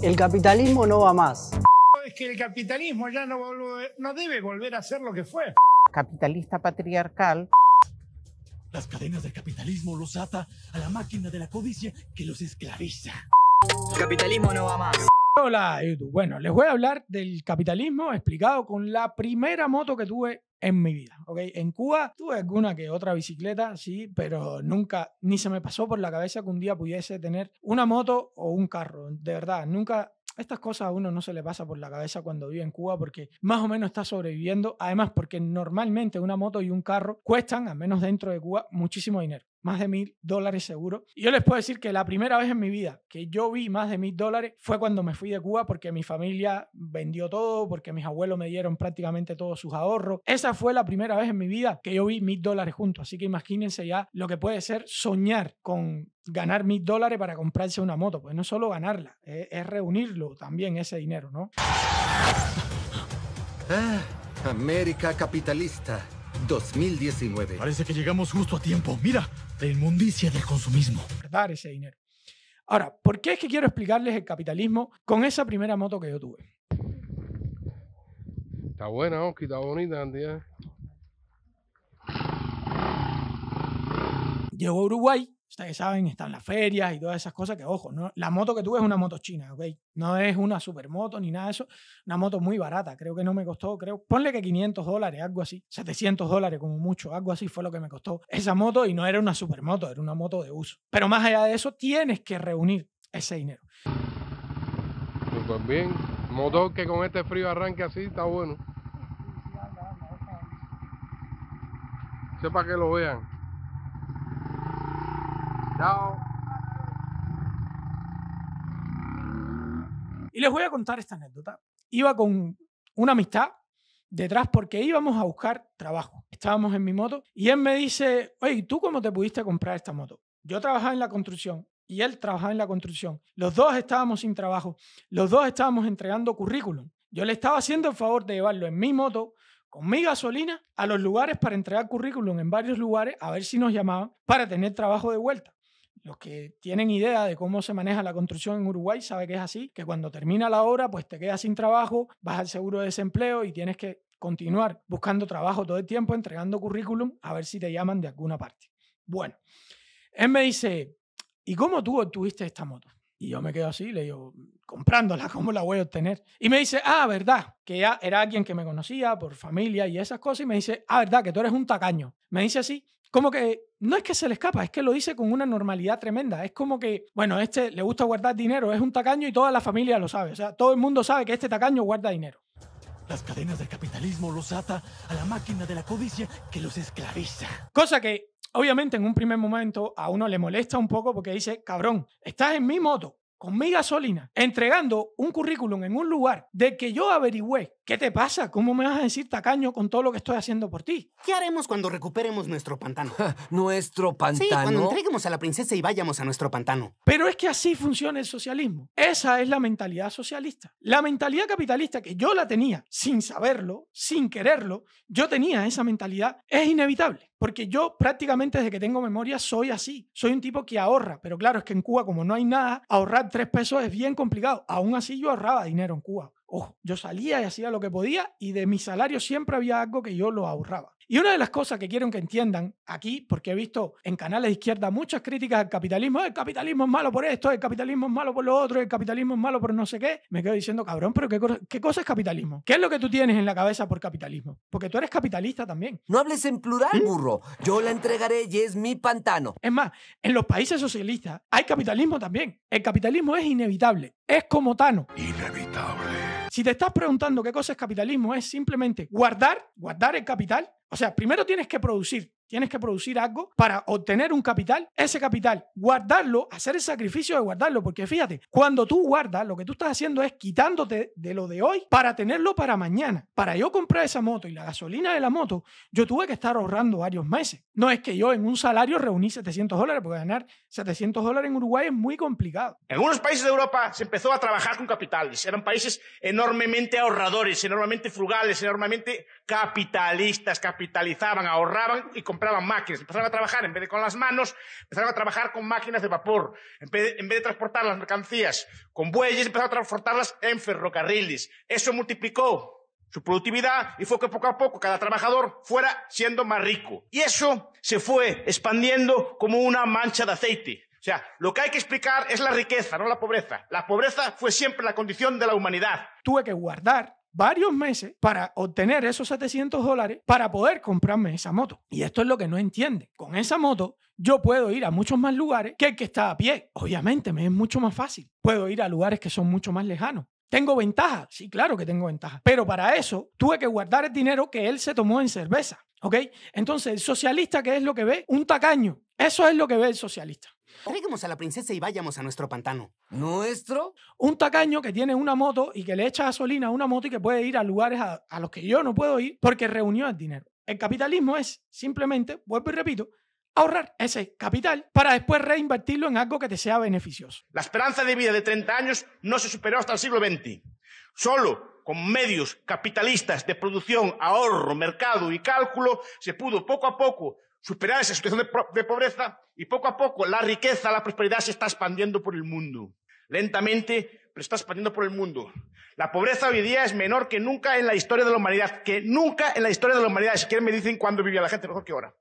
El capitalismo no va más. Es que el capitalismo ya no, no debe volver a ser lo que fue. Capitalista patriarcal. Las cadenas del capitalismo los ata a la máquina de la codicia que los esclaviza. capitalismo no va más. Hola, YouTube. Bueno, les voy a hablar del capitalismo explicado con la primera moto que tuve en mi vida. ¿ok? En Cuba tuve alguna que otra bicicleta, sí, pero nunca, ni se me pasó por la cabeza que un día pudiese tener una moto o un carro. De verdad, nunca estas cosas a uno no se le pasa por la cabeza cuando vive en Cuba porque más o menos está sobreviviendo. Además, porque normalmente una moto y un carro cuestan, al menos dentro de Cuba, muchísimo dinero más de mil dólares seguro. Y yo les puedo decir que la primera vez en mi vida que yo vi más de mil dólares fue cuando me fui de Cuba porque mi familia vendió todo, porque mis abuelos me dieron prácticamente todos sus ahorros. Esa fue la primera vez en mi vida que yo vi mil dólares juntos. Así que imagínense ya lo que puede ser soñar con ganar mil dólares para comprarse una moto. Pues no solo ganarla, es, reunirlo también ese dinero, ¿no? Ah, América capitalista. 2019. Parece que llegamos justo a tiempo. Mira, la inmundicia del consumismo. Dar ese dinero. Ahora, ¿por qué es que quiero explicarles el capitalismo con esa primera moto que yo tuve? Está buena, Oski, está bonita, Andy. ¿eh? Llegó a Uruguay Ustedes saben, están las ferias y todas esas cosas que, ojo, la moto que tuve es una moto china, ¿ok? No es una supermoto ni nada de eso. Una moto muy barata, creo que no me costó, creo, ponle que 500 dólares, algo así, 700 dólares como mucho, algo así fue lo que me costó esa moto y no era una supermoto, era una moto de uso. Pero más allá de eso, tienes que reunir ese dinero. Pues bien, motor que con este frío arranque así está bueno. Sepa que lo vean. Chao. Y les voy a contar esta anécdota. Iba con una amistad detrás porque íbamos a buscar trabajo. Estábamos en mi moto y él me dice, oye, ¿tú cómo te pudiste comprar esta moto? Yo trabajaba en la construcción y él trabajaba en la construcción. Los dos estábamos sin trabajo. Los dos estábamos entregando currículum. Yo le estaba haciendo el favor de llevarlo en mi moto con mi gasolina a los lugares para entregar currículum en varios lugares a ver si nos llamaban para tener trabajo de vuelta. Los que tienen idea de cómo se maneja la construcción en Uruguay sabe que es así, que cuando termina la obra, pues te quedas sin trabajo, vas al seguro de desempleo y tienes que continuar buscando trabajo todo el tiempo, entregando currículum, a ver si te llaman de alguna parte. Bueno, él me dice, ¿y cómo tú obtuviste esta moto? Y yo me quedo así, le digo, comprándola, ¿cómo la voy a obtener? Y me dice, ah, verdad, que ya era alguien que me conocía por familia y esas cosas, y me dice, ah, verdad, que tú eres un tacaño. Me dice así, como que no es que se le escapa, es que lo dice con una normalidad tremenda. Es como que, bueno, este le gusta guardar dinero, es un tacaño y toda la familia lo sabe. O sea, todo el mundo sabe que este tacaño guarda dinero. Las cadenas del capitalismo los ata a la máquina de la codicia que los esclaviza. Cosa que, obviamente, en un primer momento a uno le molesta un poco porque dice, cabrón, estás en mi moto con mi gasolina, entregando un currículum en un lugar de que yo averigüé, ¿qué te pasa? ¿Cómo me vas a decir tacaño con todo lo que estoy haciendo por ti? ¿Qué haremos cuando recuperemos nuestro pantano? ¿Nuestro pantano? Sí, cuando entreguemos a la princesa y vayamos a nuestro pantano. Pero es que así funciona el socialismo. Esa es la mentalidad socialista. La mentalidad capitalista que yo la tenía sin saberlo, sin quererlo, yo tenía esa mentalidad, es inevitable. Porque yo prácticamente desde que tengo memoria soy así. Soy un tipo que ahorra. Pero claro, es que en Cuba, como no hay nada, ahorrar tres pesos es bien complicado. Aún así, yo ahorraba dinero en Cuba. Ojo, yo salía y hacía lo que podía y de mi salario siempre había algo que yo lo ahorraba. Y una de las cosas que quiero que entiendan aquí, porque he visto en canales de izquierda muchas críticas al capitalismo, el capitalismo es malo por esto, el capitalismo es malo por lo otro, el capitalismo es malo por no sé qué, me quedo diciendo, cabrón, pero ¿qué, cosa es capitalismo? ¿Qué es lo que tú tienes en la cabeza por capitalismo? Porque tú eres capitalista también. No hables en plural, ¿Mm? burro. Yo la entregaré y es mi pantano. Es más, en los países socialistas hay capitalismo también. El capitalismo es inevitable, es como Tano. Inevitable. Si te estás preguntando qué cosa es capitalismo, es simplemente guardar, guardar el capital. O sea, primero tienes que producir Tienes que producir algo para obtener un capital, ese capital, guardarlo, hacer el sacrificio de guardarlo, porque fíjate, cuando tú guardas, lo que tú estás haciendo es quitándote de lo de hoy para tenerlo para mañana. Para yo comprar esa moto y la gasolina de la moto, yo tuve que estar ahorrando varios meses. No es que yo en un salario reuní 700 dólares, porque ganar 700 dólares en Uruguay es muy complicado. En algunos países de Europa se empezó a trabajar con capitales, eran países enormemente ahorradores, enormemente frugales, enormemente capitalistas, capitalizaban, ahorraban y compraban máquinas. Empezaron a trabajar en vez de con las manos, empezaron a trabajar con máquinas de vapor. En vez de, transportar las mercancías con bueyes, empezaron a transportarlas en ferrocarriles. Eso multiplicó su productividad y fue que poco a poco cada trabajador fuera siendo más rico. Y eso se fue expandiendo como una mancha de aceite. O sea, lo que hay que explicar es la riqueza, no la pobreza. La pobreza fue siempre la condición de la humanidad. Tuve que guardar varios meses para obtener esos 700 dólares para poder comprarme esa moto. Y esto es lo que no entiende. Con esa moto yo puedo ir a muchos más lugares que el que está a pie. Obviamente me es mucho más fácil. Puedo ir a lugares que son mucho más lejanos. ¿Tengo ventaja? Sí, claro que tengo ventaja. Pero para eso tuve que guardar el dinero que él se tomó en cerveza. ¿Ok? Entonces, el socialista, ¿qué es lo que ve? Un tacaño. Eso es lo que ve el socialista. Traigamos a la princesa y vayamos a nuestro pantano. ¿Nuestro? Un tacaño que tiene una moto y que le echa gasolina a una moto y que puede ir a lugares a, a los que yo no puedo ir porque reunió el dinero. El capitalismo es simplemente, vuelvo y repito, ahorrar ese capital para después reinvertirlo en algo que te sea beneficioso. La esperanza de vida de 30 años no se superó hasta el siglo XX. Solo con medios capitalistas de producción, ahorro, mercado y cálculo se pudo poco a poco superar esa situación de, pobreza y poco a poco la riqueza, la prosperidad se está expandiendo por el mundo. Lentamente, pero está expandiendo por el mundo. La pobreza hoy día es menor que nunca en la historia de la humanidad, que nunca en la historia de la humanidad. Si quieren me dicen cuándo vivía la gente mejor que ahora.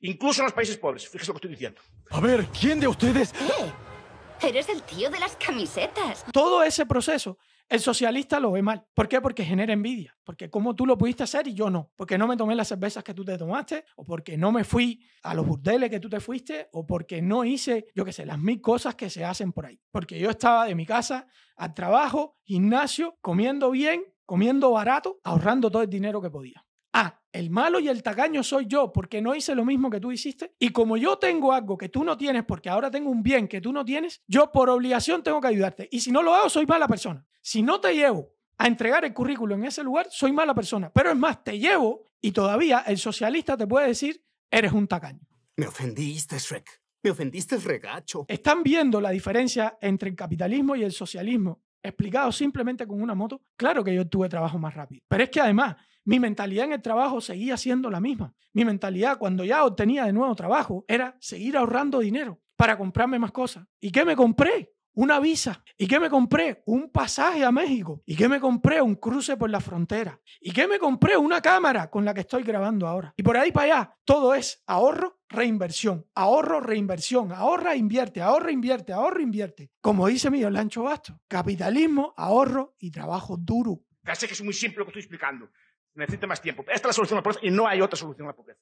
Incluso en los países pobres, fíjese lo que estoy diciendo. A ver, ¿quién de ustedes? Eh, eres el tío de las camisetas. Todo ese proceso el socialista lo ve mal. ¿Por qué? Porque genera envidia. Porque cómo tú lo pudiste hacer y yo no. Porque no me tomé las cervezas que tú te tomaste, o porque no me fui a los burdeles que tú te fuiste, o porque no hice, yo qué sé, las mil cosas que se hacen por ahí. Porque yo estaba de mi casa al trabajo, gimnasio, comiendo bien, comiendo barato, ahorrando todo el dinero que podía ah, el malo y el tacaño soy yo porque no hice lo mismo que tú hiciste. Y como yo tengo algo que tú no tienes porque ahora tengo un bien que tú no tienes, yo por obligación tengo que ayudarte. Y si no lo hago, soy mala persona. Si no te llevo a entregar el currículo en ese lugar, soy mala persona. Pero es más, te llevo y todavía el socialista te puede decir, eres un tacaño. Me ofendiste, Shrek. Me ofendiste, regacho. Están viendo la diferencia entre el capitalismo y el socialismo explicado simplemente con una moto, claro que yo tuve trabajo más rápido. Pero es que además, mi mentalidad en el trabajo seguía siendo la misma. Mi mentalidad cuando ya obtenía de nuevo trabajo era seguir ahorrando dinero para comprarme más cosas. ¿Y qué me compré? Una visa. ¿Y qué me compré? Un pasaje a México. ¿Y qué me compré? Un cruce por la frontera. ¿Y qué me compré? Una cámara con la que estoy grabando ahora. Y por ahí para allá, todo es ahorro, reinversión, ahorro, reinversión, ahorra, invierte, ahorra, invierte, Ahorra, invierte. Como dice Miguel Lancho Basto, capitalismo, ahorro y trabajo duro. Ya sé que es muy simple lo que estoy explicando, necesita más tiempo. Esta es la solución a la pobreza y no hay otra solución a la pobreza.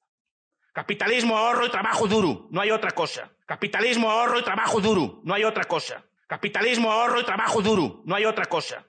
Capitalismo, ahorro y trabajo duro, no hay otra cosa. Capitalismo, ahorro y trabajo duro, no hay otra cosa. Capitalismo, ahorro y trabajo duro, no hay otra cosa.